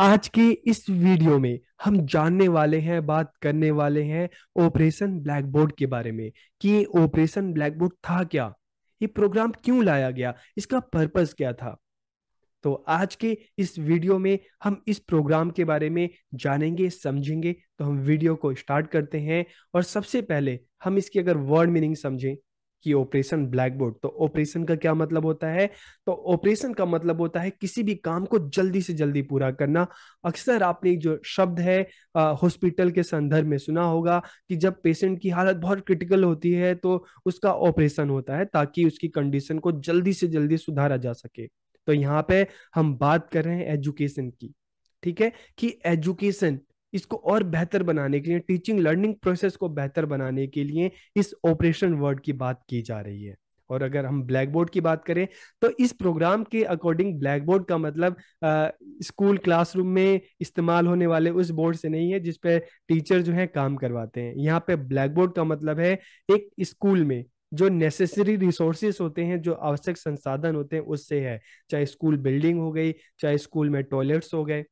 आज के इस वीडियो में हम जानने वाले हैं बात करने वाले हैं ऑपरेशन ब्लैकबोर्ड के बारे में कि ऑपरेशन ब्लैकबोर्ड था क्या ये प्रोग्राम क्यों लाया गया इसका पर्पस क्या था तो आज के इस वीडियो में हम इस प्रोग्राम के बारे में जानेंगे समझेंगे तो हम वीडियो को स्टार्ट करते हैं और सबसे पहले हम इसकी अगर वर्ड मीनिंग समझें कि ऑपरेशन ब्लैकबोर्ड तो ऑपरेशन का क्या मतलब होता है तो ऑपरेशन का मतलब होता है किसी भी काम को जल्दी से जल्दी पूरा करना अक्सर आपने जो शब्द है हॉस्पिटल के संदर्भ में सुना होगा कि जब पेशेंट की हालत बहुत क्रिटिकल होती है तो उसका ऑपरेशन होता है ताकि उसकी कंडीशन को जल्दी से जल्दी सुधारा जा सके तो यहाँ पे हम बात कर रहे हैं एजुकेशन की ठीक है कि एजुकेशन इसको और बेहतर बनाने के लिए टीचिंग लर्निंग प्रोसेस को बेहतर बनाने के लिए इस ऑपरेशन वर्ड की बात की जा रही है और अगर हम ब्लैक बोर्ड की बात करें तो इस प्रोग्राम के अकॉर्डिंग ब्लैक बोर्ड का मतलब स्कूल क्लासरूम में इस्तेमाल होने वाले उस बोर्ड से नहीं है जिस पे टीचर जो है काम करवाते हैं यहाँ पे ब्लैक बोर्ड का मतलब है एक स्कूल में जो नेसेसरी रिसोर्सेज होते हैं जो आवश्यक संसाधन होते हैं उससे है चाहे स्कूल बिल्डिंग हो गई चाहे स्कूल में टॉयलेट्स हो गए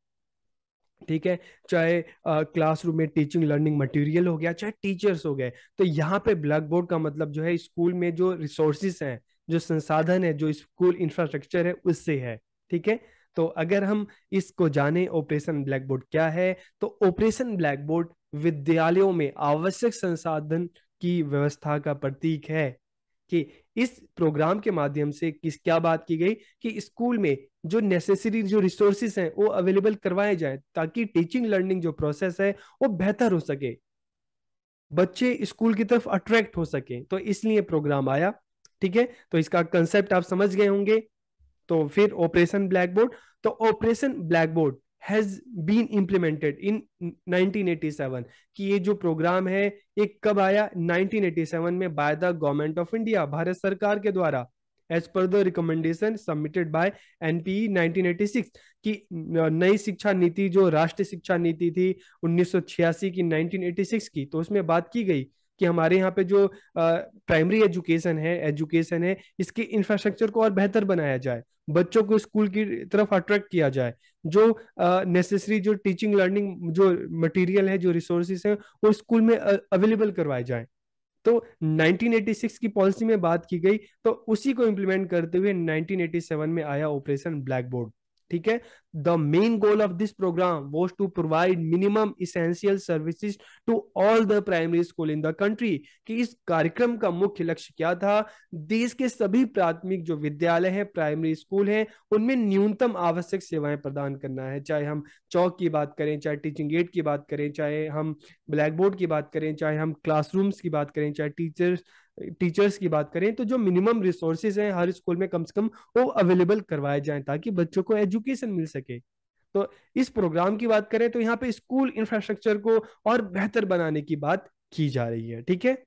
ठीक है चाहे क्लासरूम में टीचिंग लर्निंग मटेरियल हो गया चाहे टीचर्स हो गए तो यहाँ पे ब्लैक बोर्ड का मतलब जो है स्कूल में जो रिसोर्सेस हैं जो संसाधन है जो स्कूल इंफ्रास्ट्रक्चर है उससे है ठीक है तो अगर हम इसको जाने ऑपरेशन ब्लैक बोर्ड क्या है तो ऑपरेशन ब्लैक बोर्ड विद्यालयों में आवश्यक संसाधन की व्यवस्था का प्रतीक है कि इस प्रोग्राम के माध्यम से किस क्या बात की गई कि स्कूल में जो नेसेसरी जो रिसोर्सेस हैं वो अवेलेबल करवाए जाए ताकि टीचिंग लर्निंग जो प्रोसेस है वो बेहतर हो सके बच्चे स्कूल की तरफ अट्रैक्ट हो सके तो इसलिए प्रोग्राम आया ठीक है तो इसका कंसेप्ट आप समझ गए होंगे तो फिर ऑपरेशन ब्लैक बोर्ड तो operation blackboard has been implemented in 1987 कि ये जो प्रोग्राम है ये कब आया 1987 में by the government of India Bharat सरकार के द्वारा as per the recommendation submitted by NPE 1986 कि नई शिक्षा नीति जो राष्ट्रीय शिक्षा नीति थी 1986 की 1986 की तो उसमें बात की गई कि हमारे यहाँ पे जो प्राइमरी एजुकेशन है एजुकेशन है इसके इंफ्रास्ट्रक्चर को और बेहतर बनाया जाए बच्चों को स्कूल की तरफ अट्रैक्ट किया जाए जो नेसेसरी जो टीचिंग लर्निंग जो मटेरियल है जो रिसोर्सेस है वो स्कूल में अवेलेबल करवाए जाए तो 1986 की पॉलिसी में बात की गई तो उसी को इम्प्लीमेंट करते हुए 1987 में आया ऑपरेशन ब्लैक बोर्ड ठीक है the main goal of this program was to provide minimum essential services to all the primary school in the country कि इस कार्यक्रम का मुख्य लक्ष्य क्या था देश के सभी प्राथमिक जो विद्यालय हैं प्राइमरी स्कूल हैं उनमें न्यूनतम आवश्यक सेवाएं प्रदान करना है चाहे हम चौक की बात करें चाहे टीचिंग गेट की बात करें चाहे हम ब्लैक बोर्ड की बात करें चाहे हम क्लासरूम्स की बात करें चाहे टीचर्स टीचर्स की बात करें तो जो मिनिमम रिसोर्सेज हैं हर स्कूल में कम से कम वो अवेलेबल करवाए जाएं ताकि बच्चों को एजुकेशन मिल सके तो इस प्रोग्राम की बात करें तो यहाँ पे स्कूल इंफ्रास्ट्रक्चर को और बेहतर बनाने की बात की जा रही है ठीक है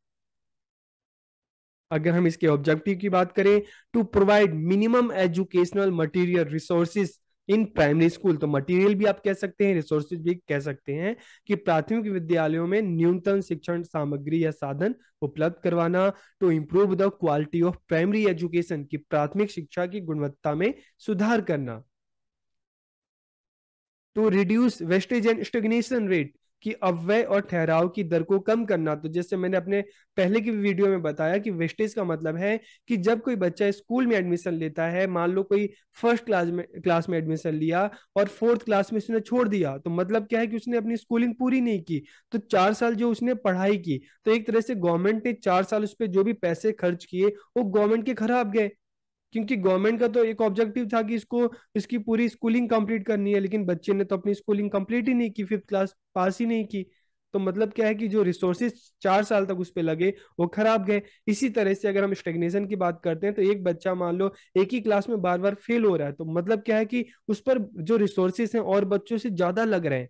अगर हम इसके ऑब्जेक्टिव की बात करें to provide minimum educational material resources in primary school तो मटेरियल भी आप कह सकते हैं रिसोर्सेज भी कह सकते हैं कि प्राथमिक विद्यालयों में न्यूनतम शिक्षण सामग्री या साधन उपलब्ध करवाना to improve the quality of primary education की प्राथमिक शिक्षा की गुणवत्ता में सुधार करना to reduce wastage and stagnation rate कि अव्यय और ठहराव की दर को कम करना तो जैसे मैंने अपने पहले की वीडियो में बताया कि वेस्टेज का मतलब है कि जब कोई बच्चा स्कूल में एडमिशन लेता है मान लो कोई फर्स्ट क्लास में क्लास में एडमिशन लिया और फोर्थ क्लास में उसने छोड़ दिया तो मतलब क्या है कि उसने अपनी स्कूलिंग पूरी नहीं की तो चार साल जो उसने पढ़ाई की तो एक तरह से गवर्नमेंट ने चार साल उस पर जो भी पैसे खर्च किए वो गवर्नमेंट के खराब गए क्योंकि गवर्नमेंट का तो एक ऑब्जेक्टिव था कि इसको इसकी पूरी स्कूलिंग कंप्लीट करनी है लेकिन बच्चे ने तो अपनी स्कूलिंग कंप्लीट ही नहीं की फिफ्थ क्लास पास ही नहीं की तो मतलब क्या है कि जो रिसोर्सेज चार साल तक उस पर लगे वो खराब गए इसी तरह से अगर हम स्टेग्नेशन की बात करते हैं तो एक बच्चा मान लो एक ही क्लास में बार बार फेल हो रहा है तो मतलब क्या है कि उस पर जो रिसोर्सेज हैं और बच्चों से ज्यादा लग रहे हैं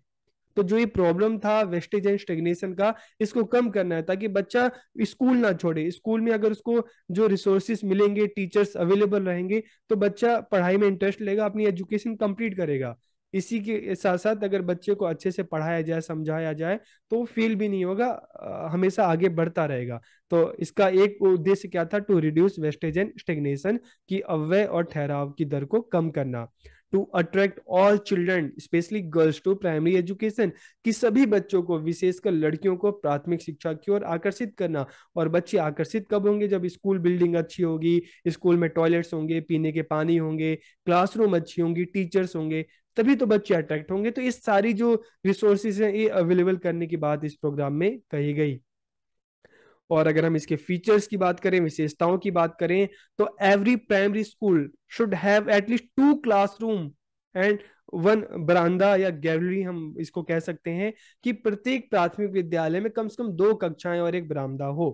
तो जो ये प्रॉब्लम था वेस्टेज एंड स्टेग्नेशन का इसको कम करना है ताकि बच्चा स्कूल ना छोड़े स्कूल में अगर उसको जो रिसोर्सेस मिलेंगे टीचर्स अवेलेबल रहेंगे तो बच्चा पढ़ाई में इंटरेस्ट लेगा अपनी एजुकेशन कंप्लीट करेगा इसी के साथ साथ अगर बच्चे को अच्छे से पढ़ाया जाए समझाया जाए तो फेल भी नहीं होगा हमेशा आगे बढ़ता रहेगा तो इसका एक उद्देश्य क्या था to reduce wastage and stagnation की अव्यय और ठहराव की दर को कम करना to attract all children specially girls to primary education कि सभी बच्चों को विशेषकर लड़कियों को प्राथमिक शिक्षा की ओर आकर्षित करना और बच्चे आकर्षित कब होंगे जब स्कूल बिल्डिंग अच्छी होगी स्कूल में टॉयलेट्स होंगे पीने के पानी होंगे क्लासरूम अच्छी होंगी टीचर्स होंगे तभी तो बच्चे अट्रैक्ट होंगे तो ये सारी जो रिसोर्सेज हैं ये अवेलेबल करने की बात इस प्रोग्राम में कही गई और अगर हम इसके फीचर्स की बात करें विशेषताओं की बात करें तो every primary school should have at least two classroom and one बरामदा या गैलरी हम इसको कह सकते हैं कि प्रत्येक प्राथमिक विद्यालय में कम से कम दो कक्षाएं और एक बरामदा हो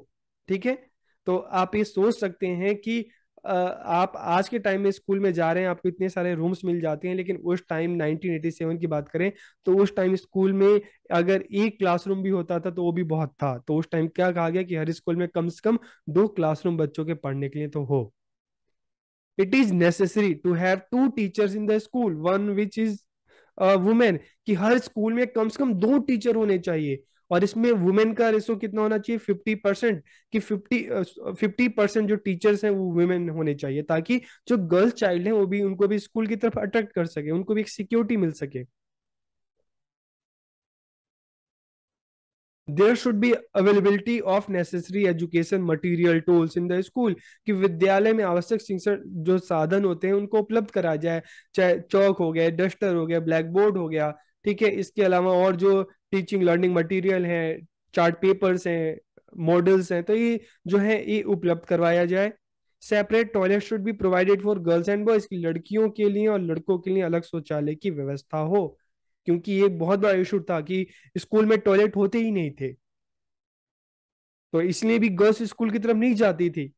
ठीक है तो आप ये सोच सकते हैं कि आप आज के टाइम में स्कूल में जा रहे हैं आपको इतने सारे रूम्स मिल जाते हैं लेकिन उस टाइम 1987 की बात करें तो उस टाइम स्कूल में अगर एक क्लासरूम भी होता था तो वो भी बहुत था तो उस टाइम क्या कहा गया कि हर स्कूल में कम से कम दो क्लासरूम बच्चों के पढ़ने के लिए तो हो it is necessary to have two teachers in the school one which is women कि हर स्कूल में कम से कम दो टीचर होने चाहिए और इसमें वुमेन का रेशो कितना होना चाहिए फिफ्टी परसेंट कि फिफ्टी फिफ्टी परसेंट जो टीचर्स हैं वो वुमेन होने चाहिए ताकि जो गर्ल्स चाइल्ड हैं वो भी उनको भी स्कूल की तरफ अट्रैक्ट कर सके उनको भी एक सिक्योरिटी मिल सके there should be availability of necessary education material tools in the school कि विद्यालय में आवश्यक शिक्षण जो साधन होते हैं उनको उपलब्ध करा जाए चाहे चौक हो गया डस्टर हो गया ब्लैक बोर्ड हो गया ठीक है इसके अलावा और जो टीचिंग लर्निंग मटेरियल है चार्ट पेपर्स हैं मॉडल्स हैं तो ये जो है ये उपलब्ध करवाया जाए separate toilet should be provided for girls and boys की लड़कियों के लिए और लड़कों के लिए अलग शौचालय की व्यवस्था हो क्योंकि ये बहुत बड़ा इशू था कि स्कूल में टॉयलेट होते ही नहीं थे तो इसलिए भी गर्ल्स स्कूल की तरफ नहीं जाती थी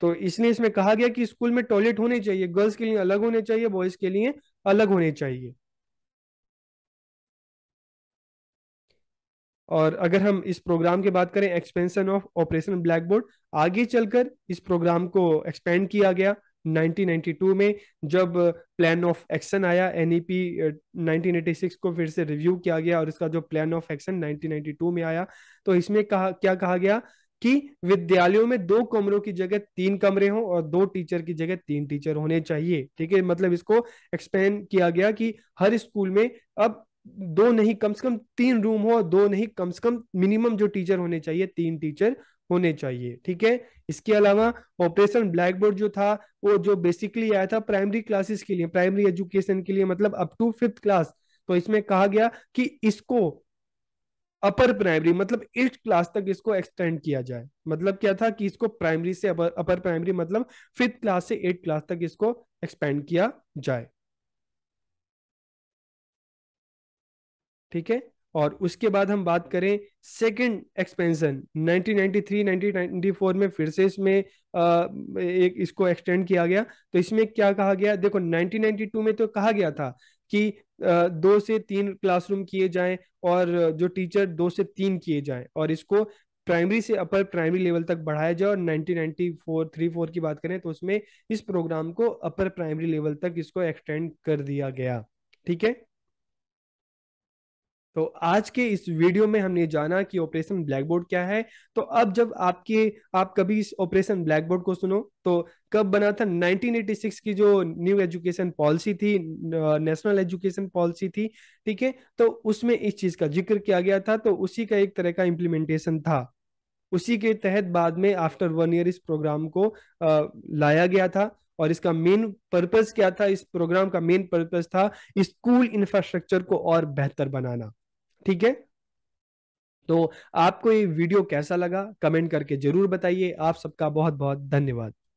तो इसलिए इसमें कहा गया कि स्कूल में टॉयलेट होने चाहिए गर्ल्स के लिए अलग होने चाहिए बॉयज के लिए अलग होने चाहिए और अगर हम इस प्रोग्राम की बात करें एक्सपेंशन ऑफ ऑपरेशन ब्लैकबोर्ड आगे चलकर इस प्रोग्राम को एक्सपेंड किया गया 1992 में जब प्लान ऑफ एक्शन आया एनईपी 1986 e uh, को फिर से रिव्यू किया गया और इसका जो प्लान ऑफ एक्शन 1992 में आया तो इसमें कहा क्या कहा गया कि विद्यालयों में दो कमरों की जगह तीन कमरे हों और दो टीचर की जगह तीन टीचर होने चाहिए ठीक है मतलब इसको एक्सपेंड किया गया कि हर स्कूल में अब दो नहीं कम से कम तीन रूम हो दो नहीं कम से कम मिनिमम जो टीचर होने चाहिए तीन टीचर होने चाहिए ठीक है इसके अलावा ऑपरेशन ब्लैक बोर्ड जो था वो जो बेसिकली आया था प्राइमरी क्लासेस के लिए प्राइमरी एजुकेशन के लिए मतलब अप टू फिफ्थ क्लास तो इसमें कहा गया कि इसको अपर प्राइमरी मतलब एट क्लास तक इसको एक्सटेंड किया जाए मतलब क्या था कि इसको प्राइमरी से अपर, अपर प्राइमरी मतलब फिफ्थ क्लास से एट क्लास तक इसको एक्सपेंड किया जाए ठीक है और उसके बाद हम बात करें सेकंड एक्सपेंशन 1993 1994 में फिर से इसमें आ, एक इसको एक्सटेंड किया गया तो इसमें क्या कहा गया देखो 1992 में तो कहा गया था कि आ, दो से तीन क्लासरूम किए जाएं और जो टीचर दो से तीन किए जाएं और इसको प्राइमरी से अपर प्राइमरी लेवल तक बढ़ाया जाए और 1994 थ्री फोर की बात करें तो उसमें इस प्रोग्राम को अपर प्राइमरी लेवल तक इसको एक्सटेंड कर दिया गया ठीक है तो आज के इस वीडियो में हमने जाना कि ऑपरेशन ब्लैकबोर्ड क्या है तो अब जब आपके आप कभी इस ऑपरेशन ब्लैकबोर्ड को सुनो तो कब बना था 1986 की जो न्यू एजुकेशन पॉलिसी थी नेशनल एजुकेशन पॉलिसी थी ठीक है तो उसमें इस चीज का जिक्र किया गया था तो उसी का एक तरह का इम्प्लीमेंटेशन था उसी के तहत बाद में आफ्टर वन ईयर इस प्रोग्राम को आ, लाया गया था और इसका मेन पर्पज क्या था इस प्रोग्राम का मेन पर्पज था स्कूल इंफ्रास्ट्रक्चर को और बेहतर बनाना ठीक है तो आपको ये वीडियो कैसा लगा कमेंट करके जरूर बताइए आप सबका बहुत बहुत धन्यवाद